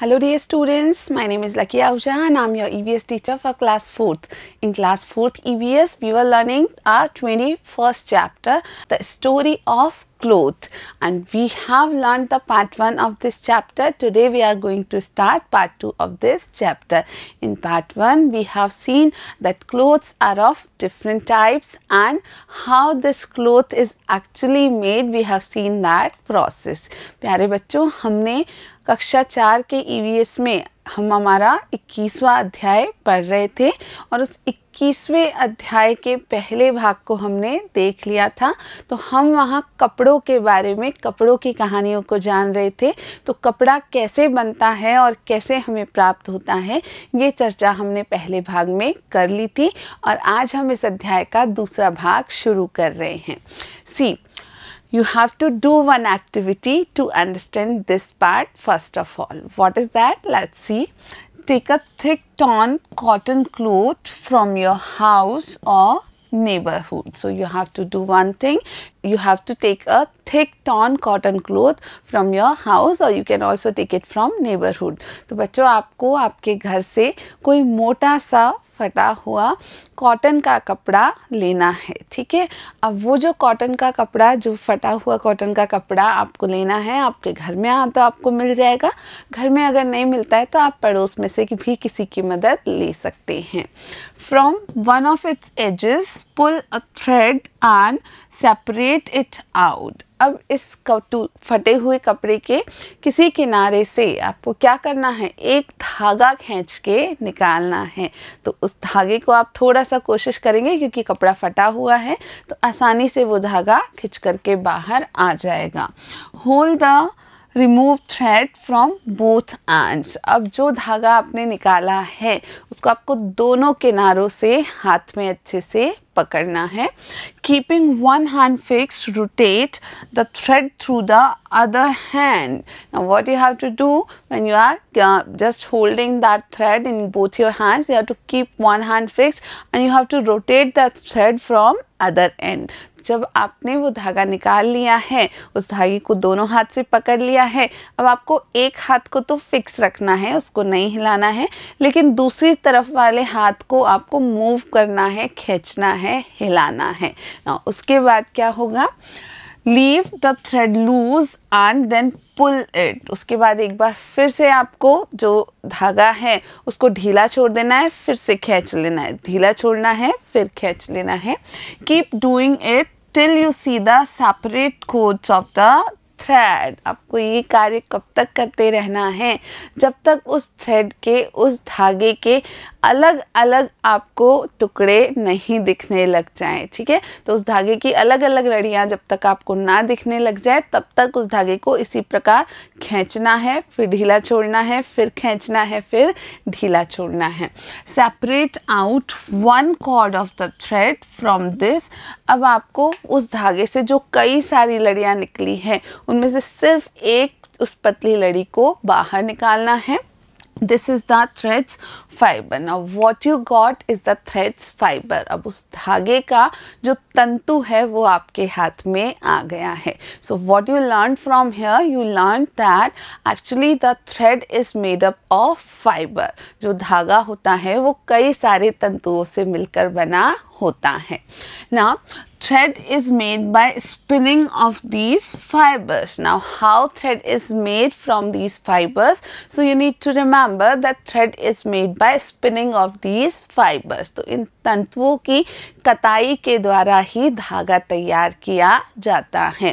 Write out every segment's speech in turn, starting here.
Hello dear students, my name is Lakia Ahuja and I am your EVS teacher for class 4th. In class 4th EVS, we were learning our 21st chapter, the story of cloth and we have learned the part 1 of this chapter. Today we are going to start part 2 of this chapter. In part 1 we have seen that clothes are of different types and how this cloth is actually made we have seen that process. प्यारे बच्चों हमने कक्षा चार के ई में हम हमारा 21वां अध्याय पढ़ रहे थे और उस इक्कीसवें अध्याय के पहले भाग को हमने देख लिया था तो हम वहाँ कपड़ों के बारे में कपड़ों की कहानियों को जान रहे थे तो कपड़ा कैसे बनता है और कैसे हमें प्राप्त होता है ये चर्चा हमने पहले भाग में कर ली थी और आज हम इस अध्याय का दूसरा भाग शुरू कर रहे हैं सी you have to do one activity to understand this part first of all what is that let's see take a thick torn cotton cloth from your house or neighborhood. So you have to do one thing, you have to take a thick torn cotton cloth from your house or you can also take it from neighborhood. to bachcho aapko aapke ghar se koi mota sa फटा हुआ cotton का कपड़ा लेना है ठीक है अब वो जो कॉटन का कपड़ा जो फटा हुआ कॉटन का कपड़ा आपको लेना है आपके घर में आ तो आपको मिल जाएगा घर में अगर नहीं मिलता है तो आप पड़ोस में से भी किसी की मदद ले सकते हैं from one of its edges pull a thread and separate it out अब इस कटू फटे हुए कपड़े के किसी किनारे से आपको क्या करना है एक धागा खींच के निकालना है तो उस धागे को आप थोड़ा सा कोशिश करेंगे क्योंकि कपड़ा फटा हुआ है तो आसानी से वो धागा खींच करके बाहर आ जाएगा hold the remove thread from both ends अब जो धागा आपने निकाला है उसको आपको दोनों किनारों से हाथ में अच्छे से पकड़ना है keeping one hand fix rotate the thread through the other hand what you have to do when you are just holding that thread in both your hands you have to keep one hand fix and you have to rotate that thread from other end जब आपने वो धागा निकाल लिया है उस धागे को दोनों हाथ से पकड़ लिया है अब आपको एक हाथ को तो फिक्स रखना है उसको नहीं हिलाना है लेकिन दूसरी तरफ वाले हाथ को आपको मूव करना है खींचना है हिलाना है ना उसके बाद क्या होगा leave the thread loose and then pull it उसके बाद एक बार फिर से आपको जो धागा है उसको ढीला छोड़ देना है फिर से खींच लेना है ढीला छोड़ना है फिर खींच लेना है keep doing it till you see the separate cords of the thread आपको ये कार्य कब तक करते रहना है जब तक उस थ्रेड के उस धागे के अलग अलग आपको टुकड़े नहीं दिखने लग जाए ठीक है तो उस धागे की अलग अलग लड़ियाँ जब तक आपको ना दिखने लग जाए तब तक उस धागे को इसी प्रकार खींचना है फिर ढीला छोड़ना है फिर खींचना है फिर ढीला छोड़ना है separate out one cord of the thread from this अब आपको उस धागे से जो कई सारी लड़ियाँ निकली हैं उनमें से सिर्फ एक उस पतली लड़ी को बाहर निकालना है this is the threads fiber now what you got is the threads fiber अब उस धागे का जो तंतु है वो आपके हाथ में आ गया है so what you learned from here you learned that actually the thread is made up of fiber जो धागा होता है वो कई सारे तंतुओं से मिलकर बना होता है now thread is made by spinning of these fibers. Now how thread is made from these fibers? So you need to remember that thread is made by spinning of these fibers. so, in तंतुओं की कताई के द्वारा ही धागा तैयार किया जाता है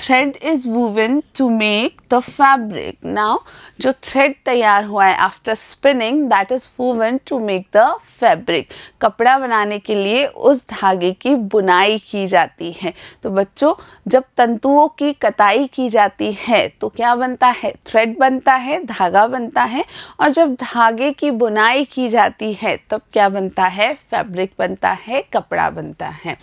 thread is woven to make the fabric now जो थ्रेड तैयार हुआ है after spinning that is woven to make the fabric कपड़ा बनाने के लिए उस धागे की बुनाई कटाई की जाती है तो बच्चों जब तंतुओं की कटाई की जाती है तो क्या बनता है थ्रेड बनता है धागा बनता है और जब धागे की बुनाई की जाती है तब क्या बनता है फैब्रिक बनता है कपड़ा बनता है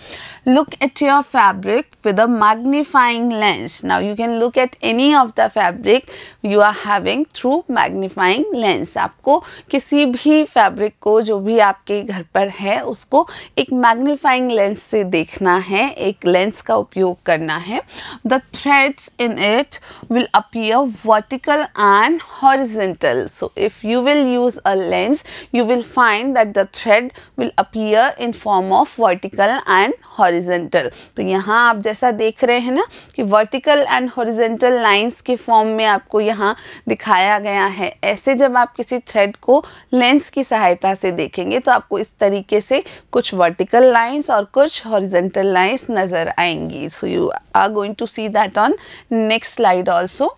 look at your fabric with a magnifying lens now you can look at any of the fabric you are having through magnifying lens आपको किसी भी फैब्रिक को जो भी आपके घर पर है उसको एक मैग्नीफाइंग लेंस से देखना रखना है एक लेंस का उपयोग करना है the threads in it will appear vertical and horizontal so if you will use a lens you will find that the thread will appear in form of vertical and horizontal तो यहाँ आप जैसा देख रहे हैं ना कि वर्टिकल एंड हॉरिजेंटल लाइन्स के फॉर्म में आपको यहाँ दिखाया गया है ऐसे जब आप किसी थ्रेड को लेंस की सहायता से देखेंगे तो आपको इस तरीके से कुछ वर्टिकल लाइंस और कुछ हॉरिजेंटल horizontal lines नज़र आएंगी. So you are going to see that on next slide also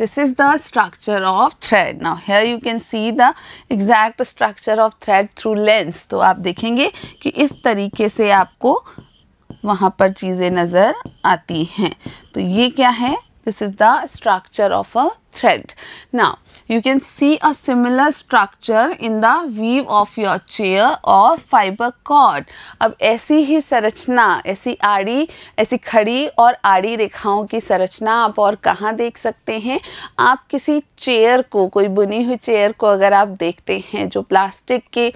This is the structure of thread. Now here you can see the exact structure of thread through lens. तो आप देखेंगे कि इस तरीके से आपको वहाँ पर चीज़ें नज़र आती हैं तो ये क्या है this is the structure of a thread now you can see a similar structure in the weave of your chair or fiber cord. अब ऐसी ही संरचना ऐसी आड़ी ऐसी खड़ी और आड़ी रेखाओं की संरचना आप और कहाँ देख सकते हैं आप किसी चेयर को कोई बुनी हुई चेयर को अगर आप देखते हैं जो प्लास्टिक के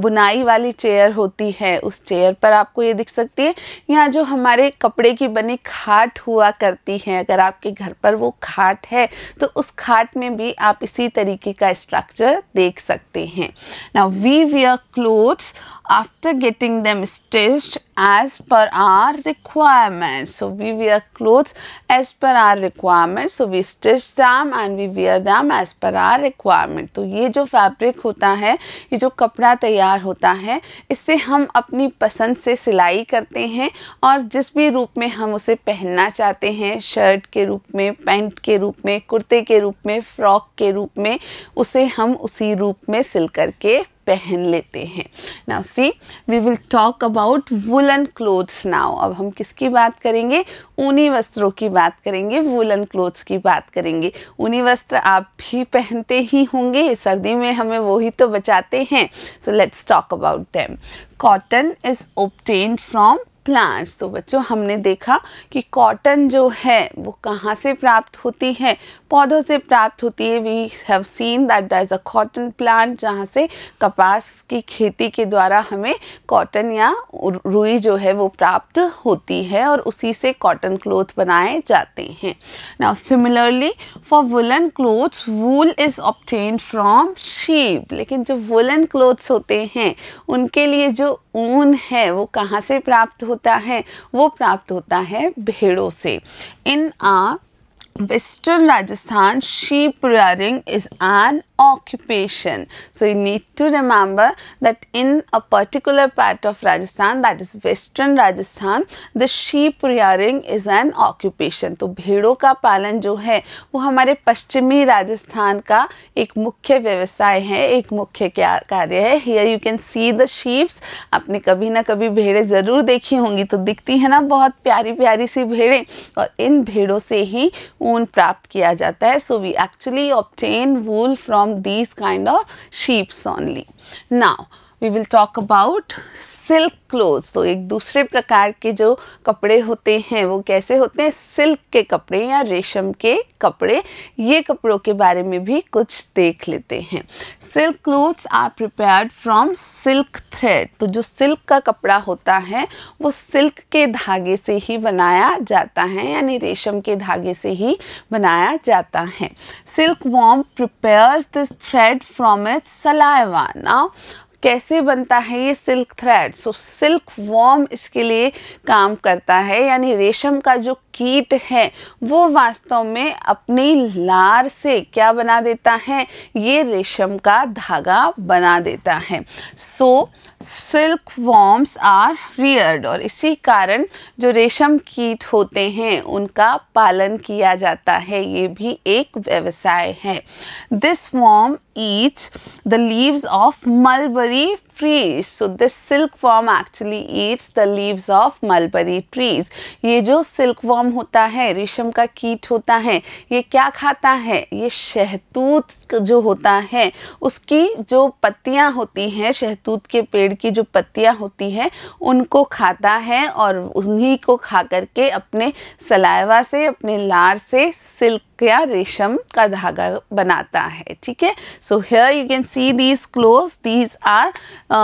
बुनाई वाली चेयर होती है उस चेयर पर आपको ये दिख सकती है या जो हमारे कपड़े की बनी खाट हुआ करती है अगर आपके घर पर वो खाट है तो उस खाट में भी आप आप इसी तरीके का स्ट्रक्चर देख सकते हैं ना we wear clothes after getting them stitched as per our requirements So we wear clothes as per our requirements So we stitch them and we wear them as per our requirement. तो ये जो fabric होता है ये जो कपड़ा तैयार होता है इससे हम अपनी पसंद से सिलाई करते हैं और जिस भी रूप में हम उसे पहनना चाहते हैं शर्ट के रूप में पैंट के रूप में कुर्ते के रूप में फ्रॉक के रूप में उसे हम उसी रूप में सिल करके पहन लेते हैं now see we will talk about woollen clothes now अब हम किसकी बात करेंगे ऊनी वस्त्रों की बात करेंगे वुलन क्लोथ्स की बात करेंगे ऊनी वस्त्र आप भी पहनते ही होंगे सर्दी में हमें वही तो बचाते हैं so let's talk about them cotton is obtain from plants तो बच्चों हमने देखा कि कॉटन जो है वो कहाँ से प्राप्त होती है पौधों से प्राप्त होती है we have seen that that is a cotton plant जहाँ से कपास की खेती के द्वारा हमें कॉटन या रुई जो है वो प्राप्त होती है और उसी से कॉटन क्लोथ बनाए जाते हैं now similarly for woollen clothes wool is obtain from sheep लेकिन जो वुलन क्लोथ्स होते हैं उनके लिए जो ऊन है वो कहाँ से प्राप्त होती होता है वो प्राप्त होता है भेड़ों से इन आ Western Rajasthan sheep rearing is an occupation. So you need to remember that in a particular part of Rajasthan that is Western Rajasthan the sheep rearing is an occupation. to भेड़ों ka palan jo hai wo hamare paschimi rajasthan ka ek mukhya vyavsay hai ek mukhya karya hai here you can see the sheep apne kabhi na kabhi bhede zarur dekhi hongi to dikhti hai na bahut pyari pyari si bhede aur in भेड़ों se hi ऊन प्राप्त किया जाता है so we actually obtain wool from these kind of sheeps only now we will talk about silk clothes तो एक दूसरे प्रकार के जो कपड़े होते हैं वो कैसे होते हैं सिल्क के कपड़े या रेशम के कपड़े ये कपड़ों के बारे में भी कुछ देख लेते हैं silk clothes are prepared from silk thread तो जो सिल्क का कपड़ा होता है वो सिल्क के धागे से ही बनाया जाता है यानी रेशम के धागे से ही बनाया जाता है silk worm prepares this thread from its saliva now कैसे बनता है ये silk thread so silk worm इसके लिए काम करता है यानी रेशम का जो कीट है वो वास्तव में अपनी लार से क्या बना देता है ये रेशम का धागा बना देता है so silk worms are reared और इसी कारण जो रेशम कीट होते हैं उनका पालन किया जाता है ये भी एक व्यवसाय है this worm eats the leaves of mulberry trees. So this silkworm actually eats the leaves of mulberry trees. ये जो silkworm होता है रेशम का कीट होता है ये क्या खाता है ये शहतूत जो होता है उसकी जो पत्तियाँ होती हैं शहतूत के पेड़ की जो पत्तियाँ होती हैं उनको खाता है और उन्हीं को खा करके अपने सलाइवा से अपने लार से सिल्क या रेशम का धागा बनाता है ठीक है so here you can see these clothes these are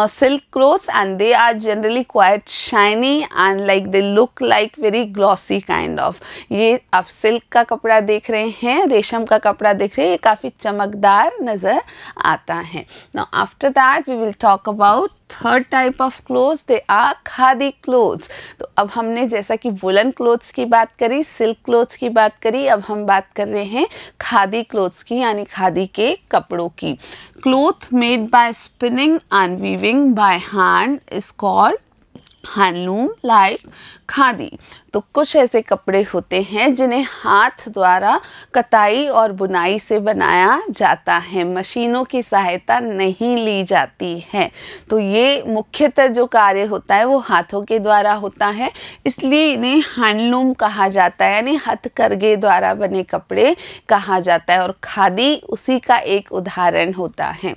silk clothes and they are generally quite shiny and like they look like very glossy kind of ये आप silk का कपड़ा देख रहे हैं रेशम का कपड़ा देख रहे हैं ये काफ़ी चमकदार नज़र आता है now after that we will talk about third type of clothes they are khadi clothes तो अब हमने जैसा कि woolen clothes की बात करी silk clothes की बात करी अब हम बात कर रहे हैं खादी clothes की यानी खादी के कपड़ों की cloth made by spinning and we weaving by hand is called handloom like khadi. तो कुछ ऐसे कपड़े होते हैं जिन्हें हाथ द्वारा कताई और बुनाई से बनाया जाता है मशीनों की सहायता नहीं ली जाती है तो ये मुख्यतः जो कार्य होता है वो हाथों के द्वारा होता है इसलिए इन्हें हैंडलूम कहा जाता है यानी हथकरघे द्वारा बने कपड़े कहा जाता है और खादी उसी का एक उदाहरण होता है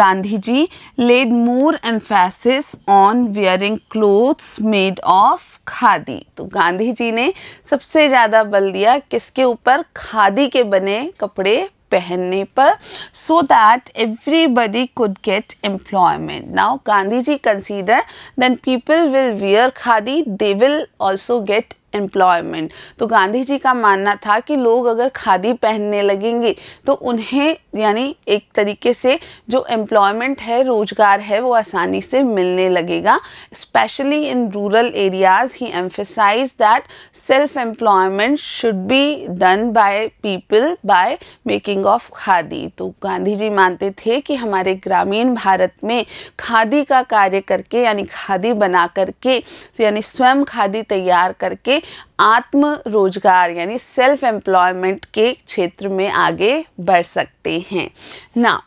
Gandhi ji led more emphasis on wearing clothes made of khadi तो गांधी जी ने सबसे ज़्यादा बल दिया किसके ऊपर खादी के बने कपड़े पहनने पर so that everybody could get employment now Gandhi ji consider then people will wear khadi they will also get employment तो गांधी जी का मानना था कि लोग अगर खादी पहनने लगेंगे तो उन्हें यानी एक तरीके से जो एम्प्लॉयमेंट है रोज़गार है वो आसानी से मिलने लगेगा specially in rural areas he emphasize that self employment should be done by people by making of khadi तो गांधी जी मानते थे कि हमारे ग्रामीण भारत में खादी का कार्य करके यानी खादी बना करके यानी स्वयं खादी तैयार करके में आत्म रोजगार यानी सेल्फ एम्प्लॉयमेंट के क्षेत्र में आगे बढ़ सकते हैं ना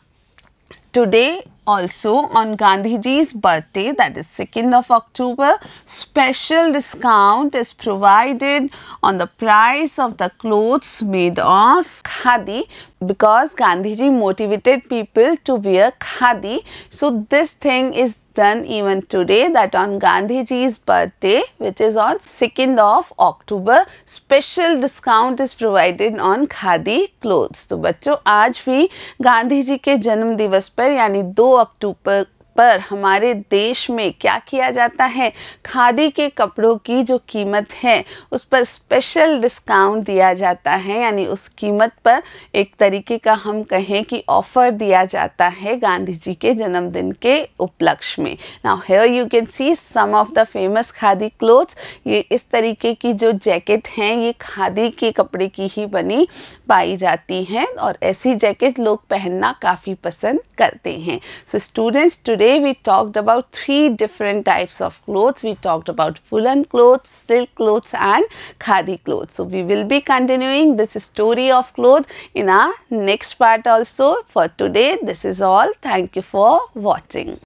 today also on Gandhiji's birthday that is 2nd of October special discount is provided on the price of the clothes made of khadi because Gandhiji motivated people to wear khadi. So this thing is done even today that on Gandhiji's birthday which is on 2nd of October special discount is provided on khadi clothes. So, बच्चों आज भी गांधी जी के जन्म दिवस पर 2 October. पर हमारे देश में क्या किया जाता है खादी के कपड़ों की जो कीमत है उस पर स्पेशल डिस्काउंट दिया जाता है यानी उस कीमत पर एक तरीके का हम कहें कि ऑफ़र दिया जाता है गांधी जी के जन्मदिन के उपलक्ष्य में now here you can see some of the famous khadi clothes ये इस तरीके की जो जैकेट हैं ये खादी के कपड़े की ही बनी पाई जाती हैं और ऐसी जैकेट लोग पहनना काफ़ी पसंद करते हैं so students today today we talked about three different types of clothes. We talked about woolen clothes, silk clothes and khadi clothes. So, we will be continuing this story of clothes in our next part also. For today, this is all. Thank you for watching.